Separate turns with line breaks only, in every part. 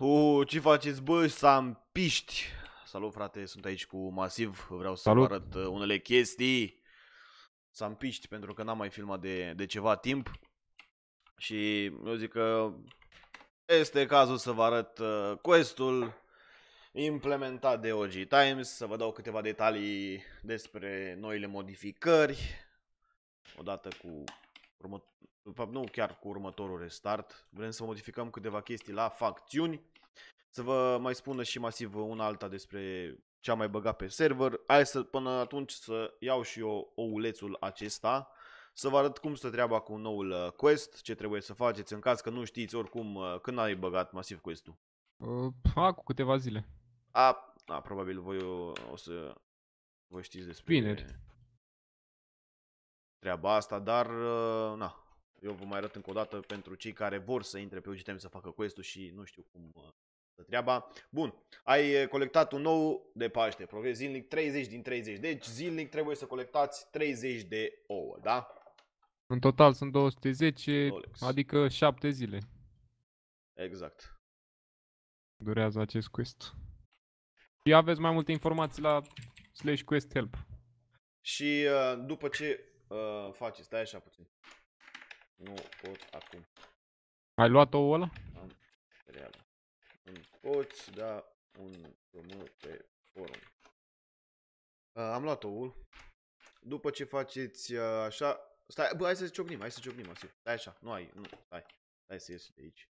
Uh, ce faceți, bă, piști? Salut, frate, sunt aici cu Masiv. Vreau să Salut. vă arăt uh, unele chestii. S-am piști, pentru că n-am mai filmat de, de ceva timp. Și eu zic că este cazul să vă arăt uh, questul implementat de OG Times, să vă dau câteva detalii despre noile modificări, odată cu de fapt nu chiar cu următorul restart, vrem să modificăm câteva chestii la facțiuni, să vă mai spună și masiv una alta despre ce am mai băgat pe server. Hai să, până atunci să iau și eu oulețul acesta, să vă arăt cum stă treaba cu noul uh, quest, ce trebuie să faceți în caz că nu știți oricum uh, când ai băgat masiv quest-ul.
Uh, a, cu câteva zile.
A, a probabil voi o, o să vă știți despre Vineri. treaba asta, dar na, eu vă mai arăt încă o dată pentru cei care vor să intre pe UGTM să facă quest și nu știu cum uh, să treaba. Bun, ai uh, colectat un nou de Paște, progres zilnic 30 din 30. Deci zilnic trebuie să colectați 30 de ouă, da?
În total sunt 210, Olex. adică 7 zile. Exact. Durează acest quest. Și aveți mai multe informații la slash quest help.
Și uh, după ce uh, faceți, stai așa puțin. Nu pot acum.
Ai luat o ăla?
Am treabă. Îmi poți da un drumul pe forum. Uh, am luat oul. După ce faceți uh, așa... Stai, bă, hai să ciocnim, hai să ciocnim, Masif. Stai așa, nu ai, nu, stai. Stai să ies de aici.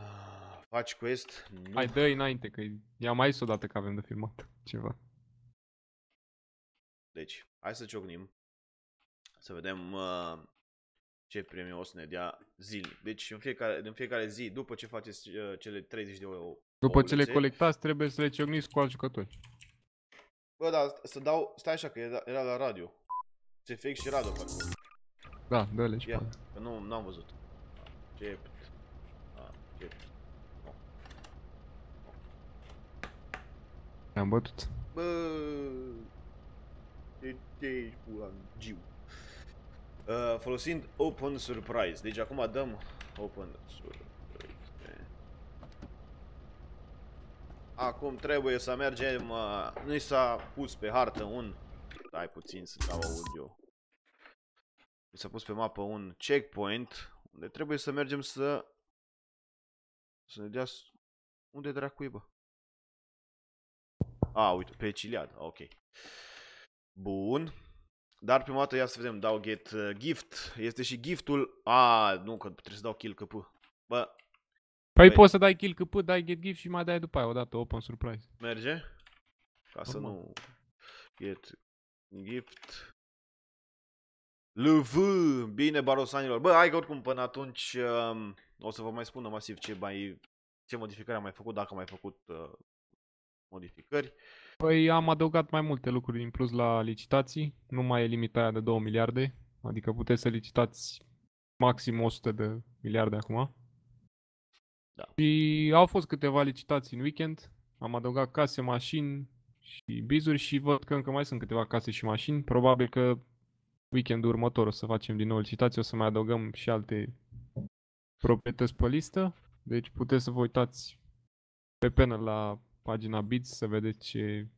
Uh, faci quest? Nu. Hai, dă
înainte, că i-am mai o dată că avem de filmat ceva.
Deci, hai să ciocnim. Să vedem uh, ce premiu o să ne dea zilnic. Deci în fiecare, în fiecare zi, după ce faceți uh, cele 30 de euro. După ce le colectați,
trebuie să le ciocniți cu alți jucători.
Bă, da, să dau... Stai așa, că era, era la radio. Se fix și radio
fac. Da, dă-le Ia,
că nu, am văzut. Ce... Am bătut. Bă... De ce ești pula, giu? Uh, folosind Open Surprise. Deci acum dăm Open Surprise. Acum trebuie să mergem... Uh, nu s-a pus pe hartă un... Dai puțin să dau audio. Mi s-a pus pe mapă un checkpoint unde trebuie să mergem să... Să ne dea... Unde dracu e, bă? A, uite, pe Ciliad, ok. Bun. Dar prima dată ia să vedem, dau get uh, gift. Este și giftul. A, nu, că trebuie să dau kill KP. Bă. Păi poți
să dai kill KP, dai get gift și mai dai după aia o dată open surprise.
Merge? Ca să nu... Get gift. LV! Bine, barosanilor. Bă, hai că oricum până atunci um, o să vă mai spună masiv ce mai ce modificări am mai făcut, dacă am mai făcut uh, modificări.
Păi am adăugat mai multe lucruri în plus la licitații. Nu mai e limita aia de 2 miliarde, adică puteți să licitați maxim 100 de miliarde acum. Da. Și au fost câteva licitații în weekend. Am adăugat case, mașini și bizuri și văd că încă mai sunt câteva case și mașini. Probabil că weekendul următor o să facem din nou licitații, o să mai adăugăm și alte proprietăți pe listă. Deci puteți să vă uitați pe penă la pagina Bits să vedeți ce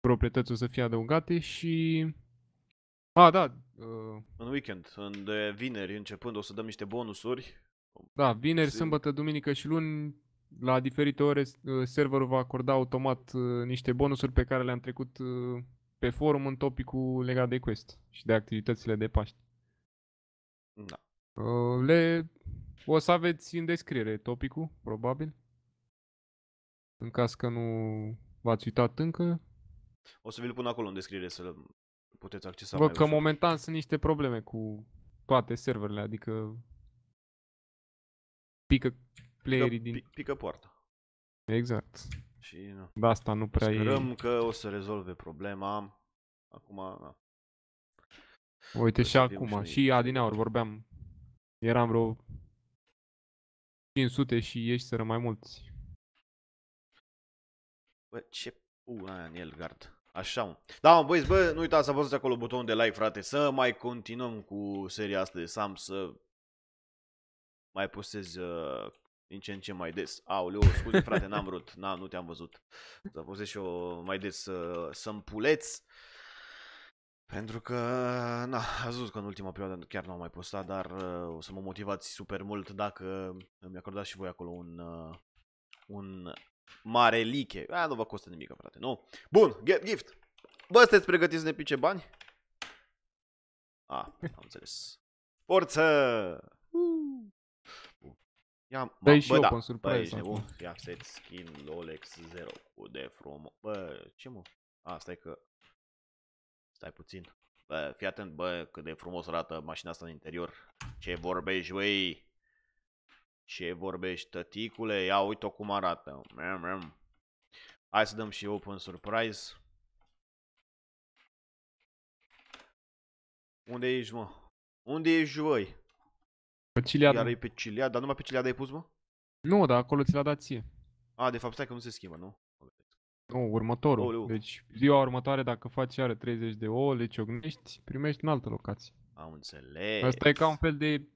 proprietăți o să fie adăugate și... A, da.
Uh... În weekend, în de vineri începând, o să dăm niște bonusuri.
Da, vineri, Sim. sâmbătă, duminică și luni, la diferite ore, uh, serverul va acorda automat uh, niște bonusuri pe care le-am trecut uh, pe forum în topicul legat de quest și de activitățile de Paști. Da. Le o să aveți în descriere topicul, probabil. În caz că nu v-ați uitat încă.
O să vi-l pun acolo în descriere să puteți accesa Bă, că ușor.
momentan sunt niște probleme cu toate serverele, adică pică playerii pică,
din... Pică poarta.
Exact. Și nu. De asta nu prea Sperăm
e... că o să rezolve problema. Acum, na.
Uite și acum, și, și adineaur vorbeam. Eram vreo 500 și ieși să mai mulți.
Bă, ce pula aia în Elgard. Așa, mă. Da, mă, băi, bă, nu uitați să apăsați acolo butonul de like, frate, să mai continuăm cu seria asta de Sam, să mai postez uh, din ce în ce mai des. Aoleu, scuze, frate, n-am vrut, n nu te-am văzut. Să postez și eu mai des uh, să-mi puleți. Pentru că, na, a zis că în ultima perioadă chiar nu am mai postat, dar uh, o să mă motivați super mult dacă îmi acordați și voi acolo un, uh, un Mare liche. A, nu vă costă nimic, frate, nu? Bun, get gift. Bă, sunteți pregătiți să ne pice bani? A, am înțeles. Forță! Ia, bă, și bă, da. Bă, ești nebun. Ia, set skin Lolex 0 cu de frumos. Bă, ce mă? A, stai că... Stai puțin. Bă, fii atent, bă, cât de frumos arată mașina asta în interior. Ce vorbești, băi? Ce vorbești, tăticule? Ia uite-o cum arată. Hai să dăm și open surprise. Unde ești, mă? Unde ești, voi? Pe Ciliada. Iar e pe Ciliada, dar numai pe Ciliada ai pus, mă?
Nu, dar acolo ți l-a dat ție.
A, de fapt, stai că nu se schimbă, nu?
Nu, următorul. Oleu. Deci, ziua următoare, dacă faci are 30 de ouă, le ciognești, primești în altă locație. Am înțeles. Asta e ca un fel de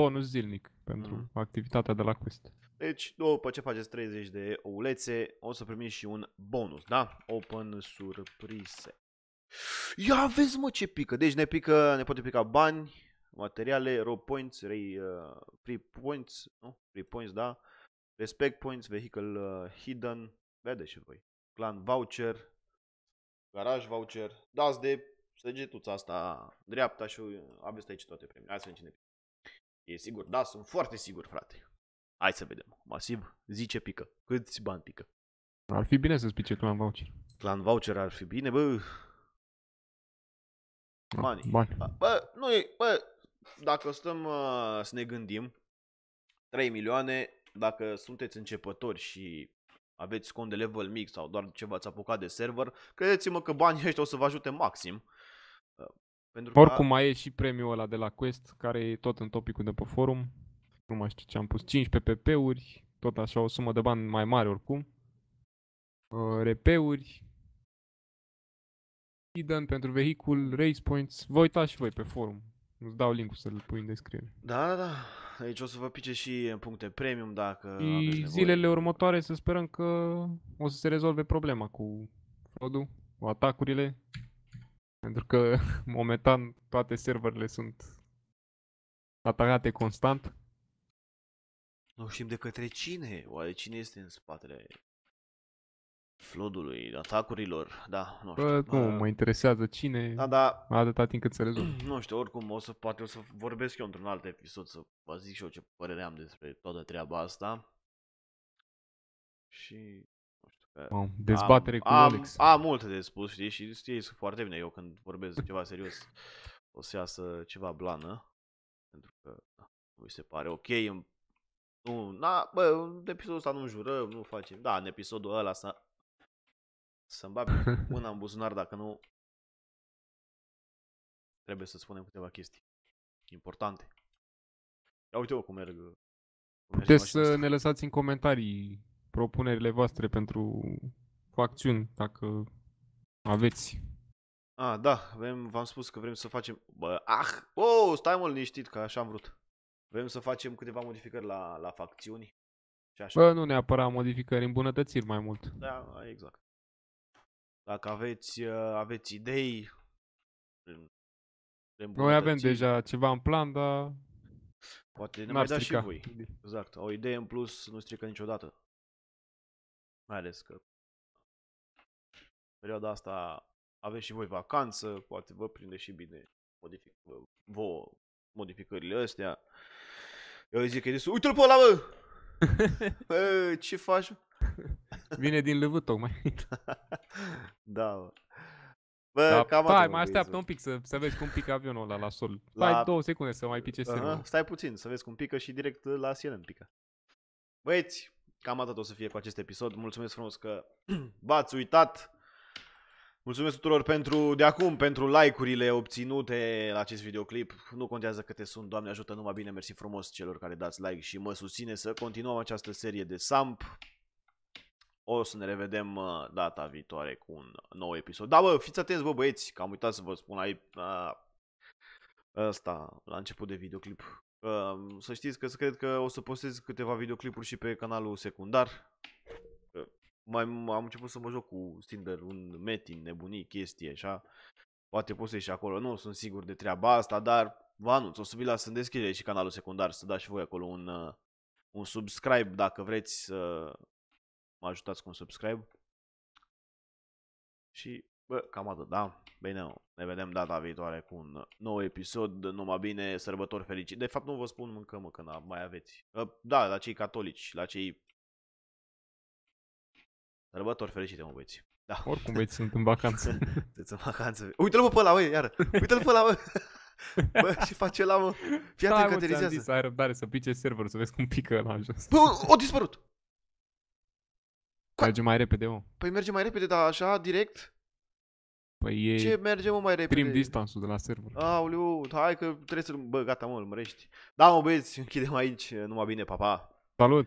bonus zilnic pentru mm. activitatea de la quest.
Deci, după ce faceți 30 de oulețe, o să primiți și un bonus, da? Open surprise.
Ia vezi mă ce pică,
deci ne pică, ne poate pica bani, materiale, raw points, re, uh, free points, nu? Free points, da? Respect points, vehicle uh, hidden, vede și voi. Clan voucher, garaj voucher, dați de săgetuța asta dreapta și aveți aici toate premiile. Hai să vedem E sigur? Da, sunt foarte sigur, frate. Hai să vedem. Masiv zice pică. Câți bani pică?
Ar fi bine să spice clan voucher.
Clan voucher ar fi bine, bă. Da, bani. Bani. Bă, nu e, bă, dacă stăm uh, să ne gândim, 3 milioane, dacă sunteți începători și aveți cont de level mic sau doar ce v-ați apucat de server, credeți-mă că banii ăștia o să vă ajute maxim pentru că Oricum
mai e și premiul ăla de la Quest, care e tot în topicul de pe forum. Nu mai știu ce am pus, 15 PPP-uri, tot așa o sumă de bani mai mare oricum. Uh, RP-uri. Hidden pentru vehicul, race points. Vă uitați și voi pe forum. Îți dau linkul să-l pui în descriere. Da, da, da. Aici o să
vă pice și puncte premium dacă și zilele
următoare să sperăm că o să se rezolve problema cu fraudul, cu atacurile. Pentru că momentan toate serverele sunt atacate constant.
Nu știm de către cine. Oare cine este în spatele flodului, atacurilor, da, nu știu. Bă, nu, mă
interesează cine, da, da. atâta timp cât se rezolvă.
Nu știu, oricum o să, poate o să vorbesc eu într-un alt episod să vă zic și eu ce părere am despre toată treaba asta. Și Wow. Dezbatere am, cu am, Alex. Am multe de spus, știi, și știi foarte bine. Eu când vorbesc de ceva serios, o să iasă ceva blană. Pentru că nu da, se pare ok. Nu, na, bă, în episodul ăsta nu jurăm, nu facem. Da, în episodul ăla să... Să-mi bag mâna în buzunar dacă nu... Trebuie să spunem câteva chestii importante. Ia uite-o cum merg.
Cum Puteți să ne lăsați în comentarii propunerile voastre pentru facțiuni, dacă aveți.
Ah, da, avem, v-am spus că vrem să facem... Bă, ah, oh, stai mă liniștit, că așa am vrut. Vrem să facem câteva modificări la, la facțiuni. Și așa. Bă,
nu neapărat modificări, îmbunătățiri mai mult.
Da, exact. Dacă aveți, uh, aveți idei... Noi avem deja
ceva în plan, dar Poate ne mai dați și voi.
Exact. O idee în plus nu strică niciodată mai ales că perioada asta aveți și voi vacanță, poate vă prinde și bine modific, vouă modificările astea. Eu zic că e uite-l
pe ăla, bă! bă! ce faci? Vine din lăvă tocmai. da, bă. Bă, da, cam stai, mai așteaptă un pic să, să vezi cum pică avionul ăla la sol. La... Stai două secunde să mai pice uh-huh.
Stai puțin, să vezi cum pică și direct la sirenă pică. Băieți, Cam atât o să fie cu acest episod. Mulțumesc frumos că v-ați uitat. Mulțumesc tuturor pentru, de acum, pentru like-urile obținute la acest videoclip. Nu contează câte sunt, Doamne ajută, numai bine, mersi frumos celor care dați like și mă susține să continuăm această serie de SAMP. O să ne revedem uh, data viitoare cu un nou episod. Da, bă, fiți atenți, bă, băieți, că am uitat să vă spun aici, asta, la început de videoclip. Ehm, să știți că cred că o să postez câteva videoclipuri și pe canalul secundar. mai am început să mă joc cu Stinder, un metin, nebunii, chestii, așa. Poate postez și acolo, nu sunt sigur de treaba asta, dar vă anunț, o să vi las în descriere și canalul secundar, să dați și voi acolo un, uh, un subscribe dacă vreți să mă ajutați cu un subscribe. Și Bă, cam atât, da? Bine, ne vedem data viitoare cu un nou episod, numai bine, sărbători fericite. De fapt, nu vă spun mâncă, mă, că mai aveți. Da, la cei catolici, la cei... Sărbători fericite, mă,
băieți. Da. Oricum, băieți, sunt în vacanță. sunt în vacanță. Uite-l,
mă, pe ăla, băi, iară. Uite-l pe ăla, bă. Bă, ce face la mă? Fii atent că te rizează.
ai răbdare să pice serverul, să vezi cum pică la jos. Bă, o dispărut! Merge mai repede, mă.
Păi merge mai repede, dar așa, direct.
Păi e... Ce merge mă mai repede? Trim distanțul de la server.
Aoleu, da, hai că trebuie să... Bă, gata mă, îl mărești. Da mă băieți, închidem aici, numai bine, papa.
Pa. Salut!